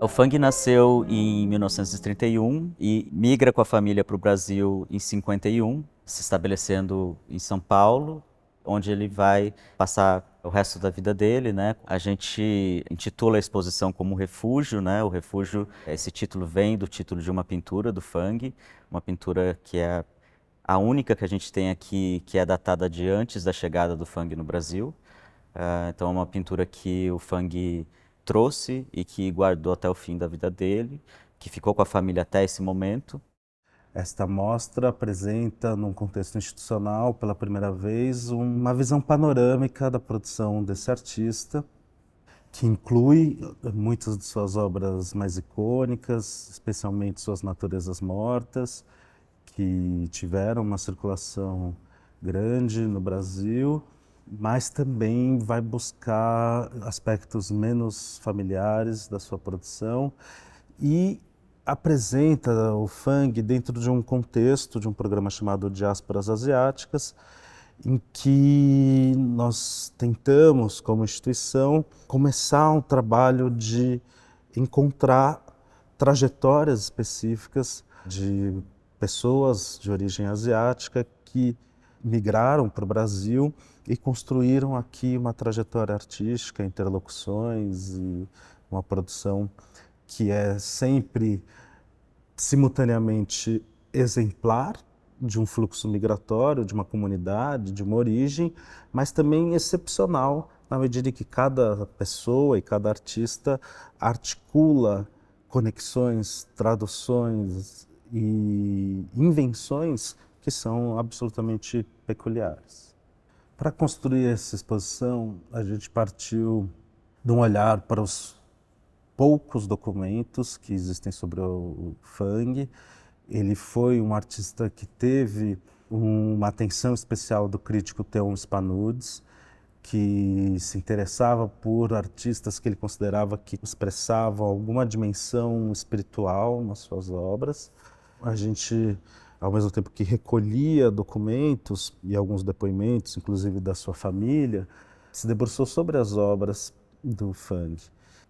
O Fang nasceu em 1931 e migra com a família para o Brasil em 51, se estabelecendo em São Paulo, onde ele vai passar o resto da vida dele, né? A gente intitula a exposição como Refúgio, né? O Refúgio, esse título vem do título de uma pintura do Fang, uma pintura que é a única que a gente tem aqui que é datada de antes da chegada do Fang no Brasil. Ah, então é uma pintura que o Fang trouxe e que guardou até o fim da vida dele, que ficou com a família até esse momento. Esta mostra apresenta, num contexto institucional, pela primeira vez, uma visão panorâmica da produção desse artista, que inclui muitas de suas obras mais icônicas, especialmente suas naturezas mortas, que tiveram uma circulação grande no Brasil mas também vai buscar aspectos menos familiares da sua produção e apresenta o fang dentro de um contexto de um programa chamado Diásporas Asiáticas, em que nós tentamos, como instituição, começar um trabalho de encontrar trajetórias específicas de pessoas de origem asiática que migraram para o Brasil e construíram aqui uma trajetória artística, interlocuções e uma produção que é sempre simultaneamente exemplar de um fluxo migratório, de uma comunidade, de uma origem, mas também excepcional na medida em que cada pessoa e cada artista articula conexões, traduções e invenções que são absolutamente peculiares. Para construir essa exposição, a gente partiu de um olhar para os poucos documentos que existem sobre o Fang. Ele foi um artista que teve uma atenção especial do crítico Theon Spanudes, que se interessava por artistas que ele considerava que expressavam alguma dimensão espiritual nas suas obras. A gente ao mesmo tempo que recolhia documentos e alguns depoimentos, inclusive da sua família, se debruçou sobre as obras do Fang.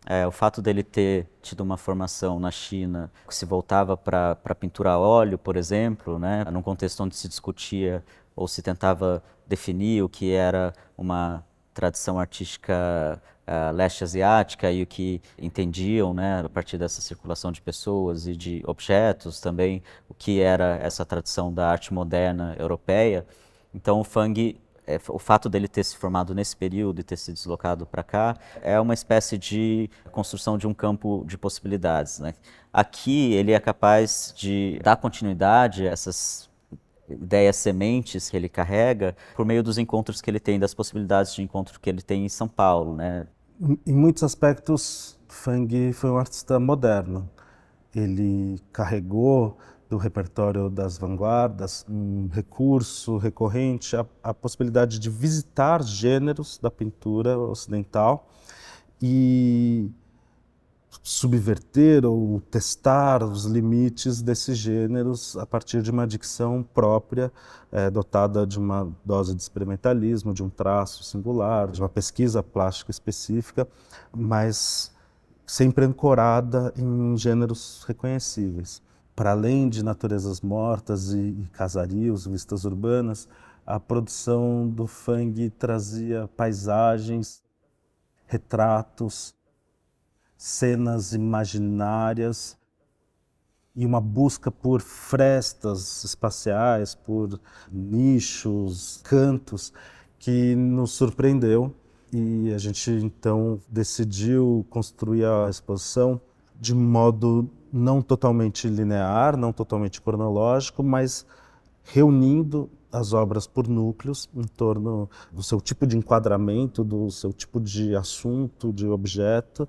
É, o fato dele ter tido uma formação na China que se voltava para a pintura a óleo, por exemplo, né, num contexto onde se discutia ou se tentava definir o que era uma tradição artística uh, leste asiática e o que entendiam, né, a partir dessa circulação de pessoas e de objetos também, o que era essa tradição da arte moderna europeia. Então o Fang é, o fato dele ter se formado nesse período e ter se deslocado para cá é uma espécie de construção de um campo de possibilidades. Né? Aqui ele é capaz de dar continuidade a essas ideias sementes que ele carrega por meio dos encontros que ele tem, das possibilidades de encontro que ele tem em São Paulo, né? Em muitos aspectos, Fang foi um artista moderno. Ele carregou do repertório das vanguardas um recurso recorrente a, a possibilidade de visitar gêneros da pintura ocidental e subverter ou testar os limites desses gêneros a partir de uma dicção própria, é, dotada de uma dose de experimentalismo, de um traço singular, de uma pesquisa plástica específica, mas sempre ancorada em gêneros reconhecíveis. Para além de naturezas mortas e, e casarios, vistas urbanas, a produção do Fang trazia paisagens, retratos, cenas imaginárias e uma busca por frestas espaciais, por nichos, cantos, que nos surpreendeu. E a gente então decidiu construir a exposição de modo não totalmente linear, não totalmente cronológico, mas reunindo as obras por núcleos em torno do seu tipo de enquadramento, do seu tipo de assunto, de objeto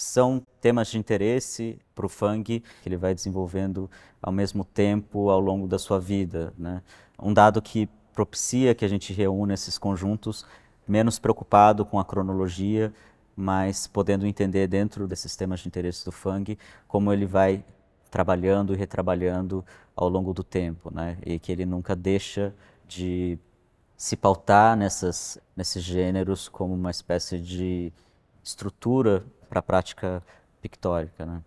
são temas de interesse para o Fang que ele vai desenvolvendo ao mesmo tempo ao longo da sua vida. Né? Um dado que propicia que a gente reúna esses conjuntos, menos preocupado com a cronologia, mas podendo entender dentro desses temas de interesse do Fang como ele vai trabalhando e retrabalhando ao longo do tempo, né? E que ele nunca deixa de se pautar nessas, nesses gêneros como uma espécie de estrutura para a prática pictórica. Né?